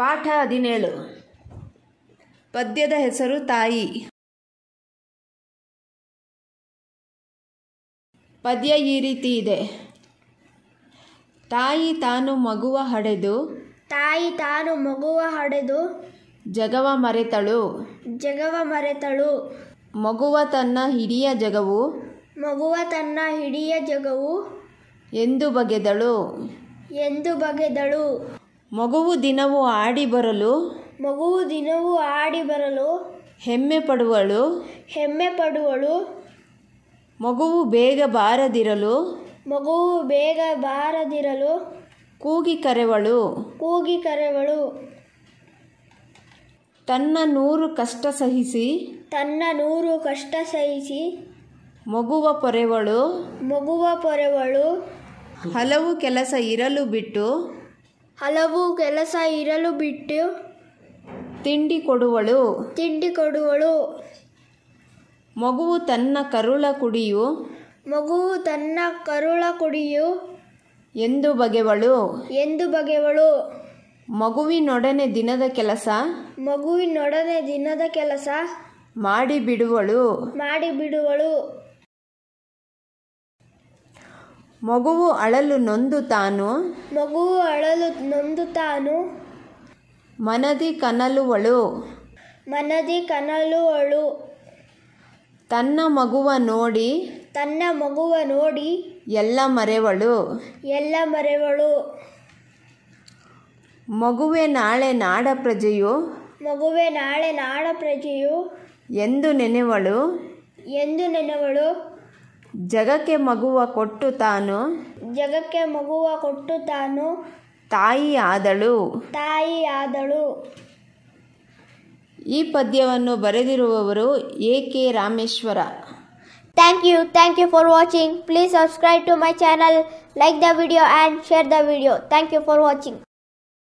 ಪಾಠ ಹದಿನೇಳು ಪದ್ಯದ ಹೆಸರು ತಾಯಿ ಪದ್ಯ ಈ ರೀತಿ ಇದೆ ತಾಯಿ ತಾನು ಮಗುವ ಹಡೆದು ತಾಯಿ ತಾನು ಮಗುವ ಹಡೆದು ಜಗವ ಮರೆತಳು ಜಗವ ಮರೆತಳು ಮಗುವ ತನ್ನ ಹಿಡಿಯ ಜಗವು ಮಗುವ ತನ್ನ ಹಿಡಿಯ ಜಗವು ಎಂದು ಬಗೆದಳು ಎಂದು ಬಗೆದಳು ಮಗುವು ದಿನವೂ ಆಡಿ ಬರಲು ಮಗುವು ದಿನವೂ ಆಡಿ ಬರಲು ಹೆಮ್ಮೆ ಪಡುವಳು ಹೆಮ್ಮೆ ಪಡುವಳು ಮಗುವು ಬೇಗ ಬಾರದಿರಲು ಮಗುವು ಬೇಗ ಬಾರದಿರಲು ಕೂಗಿ ಕರೆವಳು ಕೂಗಿ ಕರೆವಳು ತನ್ನ ನೂರು ಕಷ್ಟ ಸಹಿಸಿ ತನ್ನ ನೂರು ಕಷ್ಟ ಸಹಿಸಿ ಮಗುವ ಪೊರೆವಳು ಮಗುವ ಪೊರೆವಳು ಹಲವು ಕೆಲಸ ಇರಲು ಬಿಟ್ಟು ಹಲವು ಕೆಲಸ ಇರಲು ಬಿಟ್ಟು ತಿಂಡಿ ಕೊಡುವಳು ತಿಂಡಿ ಕೊಡುವಳು ಮಗುವು ತನ್ನ ಕರುಳ ಕುಡಿಯು ಮಗುವು ತನ್ನ ಕರುಳ ಕುಡಿಯು ಎಂದು ಬಗೆವಳು ಎಂದು ಬಗೆವಳು ಮಗುವಿನೊಡನೆ ದಿನದ ಕೆಲಸ ಮಗುವಿನೊಡನೆ ದಿನದ ಕೆಲಸ ಮಾಡಿ ಮಾಡಿ ಮಾಡಿಬಿಡುವಳು ಮಗುವು ಅಳಲು ನೊಂದು ತಾನು ಮಗುವು ಅಳಲು ನೊಂದು ತಾನು ಮನದಿ ಕನಲುವಳು ಮನದಿ ಕನಲುವಳು ತನ್ನ ಮಗುವ ನೋಡಿ ತನ್ನ ಮಗುವ ನೋಡಿ ಎಲ್ಲ ಮರೆವಳು ಎಲ್ಲ ಮರೆವಳು ಮಗುವೆ ನಾಳೆ ನಾಡ ಪ್ರಜೆಯು ಮಗುವೆ ನಾಳೆ ನಾಡ ಪ್ರಜೆಯು ಎಂದು ನೆನೆವಳು ಎಂದು ನೆನೆವಳು ಜಗಕ್ಕೆ ಮಗುವ ಕೊಟ್ಟು ತಾನು ಜಗಕ್ಕೆ ಮಗುವ ಕೊಟ್ಟು ತಾನು ತಾಯಿ ಆದಳು ತಾಯಿ ಆದಳು ಈ ಪದ್ಯವನ್ನು ಬರೆದಿರುವವರು A K Rameshwara thank you thank you for watching please subscribe to my channel like the video and share the video thank you for watching